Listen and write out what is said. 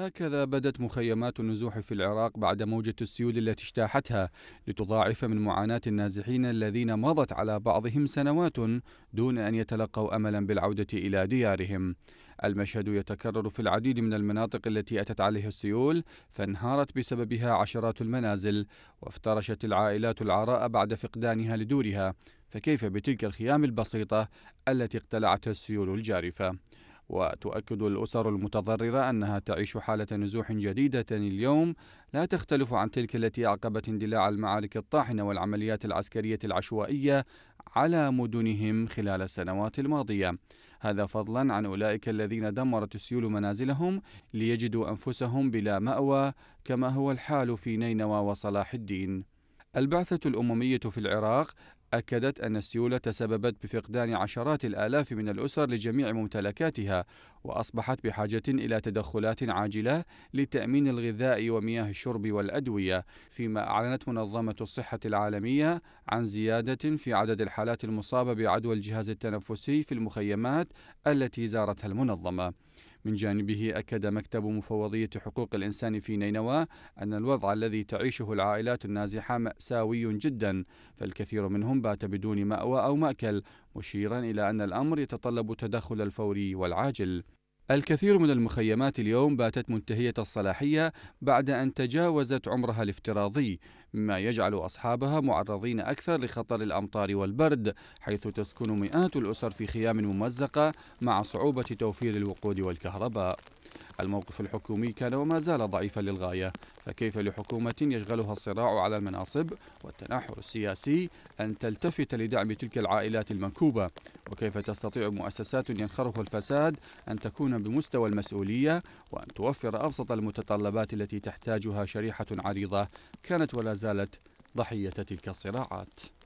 هكذا بدت مخيمات النزوح في العراق بعد موجة السيول التي اجتاحتها لتضاعف من معاناة النازحين الذين مضت على بعضهم سنوات دون أن يتلقوا أملا بالعودة إلى ديارهم المشهد يتكرر في العديد من المناطق التي أتت عليها السيول فانهارت بسببها عشرات المنازل وافترشت العائلات العراء بعد فقدانها لدورها فكيف بتلك الخيام البسيطة التي اقتلعتها السيول الجارفة وتؤكد الأسر المتضررة أنها تعيش حالة نزوح جديدة اليوم لا تختلف عن تلك التي أعقبت اندلاع المعارك الطاحنة والعمليات العسكرية العشوائية على مدنهم خلال السنوات الماضية هذا فضلا عن أولئك الذين دمرت السيول منازلهم ليجدوا أنفسهم بلا مأوى كما هو الحال في نينوى وصلاح الدين البعثة الأممية في العراق أكدت أن السيولة تسببت بفقدان عشرات الآلاف من الأسر لجميع ممتلكاتها وأصبحت بحاجة إلى تدخلات عاجلة لتأمين الغذاء ومياه الشرب والأدوية فيما أعلنت منظمة الصحة العالمية عن زيادة في عدد الحالات المصابة بعدوى الجهاز التنفسي في المخيمات التي زارتها المنظمة من جانبه أكد مكتب مفوضية حقوق الإنسان في نينوى أن الوضع الذي تعيشه العائلات النازحة مأساوي جدا فالكثير منهم بات بدون مأوى أو مأكل مشيرا إلى أن الأمر يتطلب التدخل الفوري والعاجل الكثير من المخيمات اليوم باتت منتهية الصلاحية بعد أن تجاوزت عمرها الافتراضي، مما يجعل أصحابها معرضين أكثر لخطر الأمطار والبرد، حيث تسكن مئات الأسر في خيام ممزقة مع صعوبة توفير الوقود والكهرباء. الموقف الحكومي كان وما زال ضعيفا للغاية فكيف لحكومة يشغلها الصراع على المناصب والتناحر السياسي أن تلتفت لدعم تلك العائلات المنكوبة وكيف تستطيع مؤسسات ينخرها الفساد أن تكون بمستوى المسؤولية وأن توفر أبسط المتطلبات التي تحتاجها شريحة عريضة كانت ولا زالت ضحية تلك الصراعات